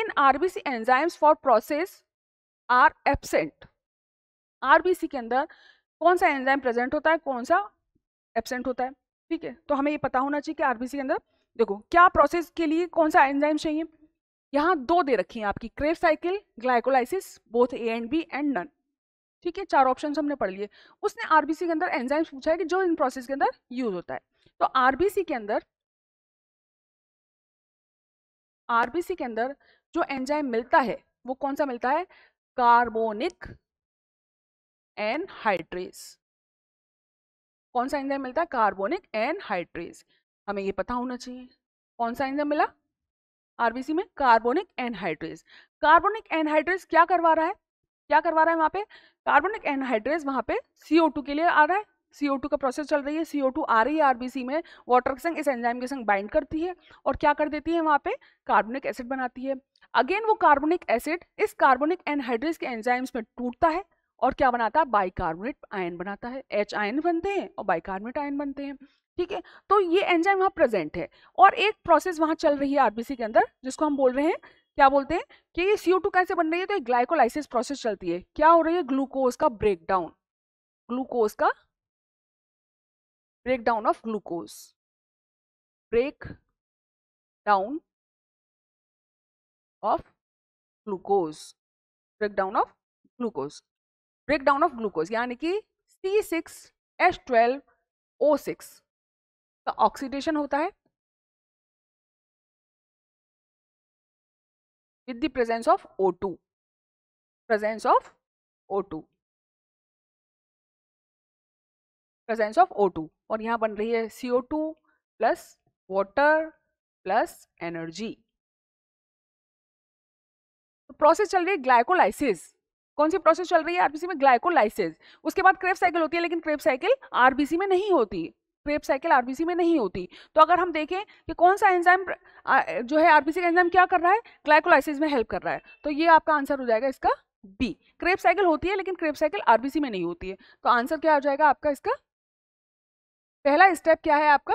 in RBC enzymes for process are absent. RBC के अंदर कौन सा एंजाइम प्रेजेंट होता है कौन सा एबसेंट होता है ठीक है तो हमें ये पता होना चाहिए कि आरबीसी के अंदर देखो क्या प्रोसेस के लिए कौन सा एंजाइम चाहिए यहाँ दो दे रखी हैं आपकी Krebs cycle glycolysis both A and B and none ठीक है चार ऑप्शन हमने पढ़ लिए उसने आरबीसी के अंदर एंजाइम्स पूछा है कि जो इन प्रोसेस के अंदर यूज होता है तो आरबीसी के अंदर आरबीसी के अंदर जो एंजाइम मिलता है वो कौन सा मिलता है कार्बोनिक एनहाइड्रेस कौन सा एंजाइम मिलता है कार्बोनिक एनहाइड्रेस हमें ये पता होना चाहिए कौन सा एंजाइम मिला आरबीसी में कार्बोनिक एनहाइड्रेस कार्बोनिक एनहाइड्रेस क्या करवा रहा है क्या करवा रहा है वहाँ पे कार्बोनिक एनहाइड्रेस वहाँ पे CO2 के लिए आ रहा है CO2 का प्रोसेस चल रही है CO2 आ रही है आरबीसी में वाटर के संग इस एंजाइम के संग बाइंड करती है और क्या कर देती है वहाँ पे कार्बोनिक एसिड बनाती है अगेन वो कार्बोनिक एसिड इस कार्बोनिक एनहाइड्रेस के एंजाइम्स में टूटता है और क्या बनाता है बाइकार्बोनेट आयन बनाता है एच आयन बनते हैं और बाइकार्बोनेट आयन बनते हैं ठीक है तो ये एंजाइम वहाँ प्रेजेंट है और एक प्रोसेस वहाँ चल रही है आरबीसी के अंदर जिसको हम बोल रहे हैं क्या बोलते हैं कि ये सी कैसे बन रही है तो एक ग्लाइकोलाइसिस प्रोसेस चलती है क्या हो रही है ग्लूकोज का ब्रेकडाउन ग्लूकोज का breakdown of glucose break down of glucose breakdown of glucose breakdown of glucose यानी कि C6H12O6 का oxidation hota hai with the presence of O2 presence of O2 presence of O2 और यहाँ बन रही है CO2 plus water plus energy process चल रही है ग्लाइकोलाइसिस कौन सी प्रोसेस चल रही है आरबीसी में ग्लाइकोलाइसिस उसके बाद क्रेप साइकिल होती है लेकिन क्रेप साइकिल आरबीसी में नहीं होती क्रेप साइकिल आरबीसी में नहीं होती तो अगर हम देखें कि कौन सा एंजाइम जो है आरबीसी का एंजाइम क्या कर रहा है ग्लाइकोलाइसिस में हेल्प कर रहा है तो ये आपका आंसर हो जाएगा इसका बी क्रेप साइकिल होती है लेकिन क्रेप साइकिल आरबीसी में नहीं होती है तो आंसर क्या हो जाएगा आपका इसका पहला स्टेप क्या है आपका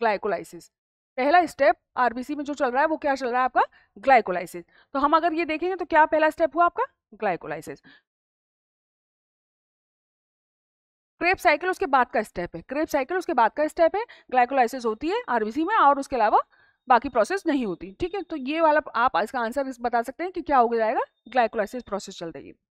ग्लाइकोलाइसिस पहला स्टेप आरबीसी में जो चल रहा है वो क्या चल रहा है आपका ग्लाइकोलाइसिस तो हम अगर ये देखेंगे तो क्या पहला स्टेप हुआ आपका ग्लाइकोलाइसिस क्रेप साइकिल उसके बाद का स्टेप है क्रेप साइकिल उसके बाद का स्टेप है ग्लाइकोलाइसिस होती है आरबीसी में और उसके अलावा बाकी प्रोसेस नहीं होती ठीक है तो ये वाला आप इसका आंसर इस बता सकते हैं कि क्या हो जाएगा ग्लाइकोलाइसिस प्रोसेस चल रही है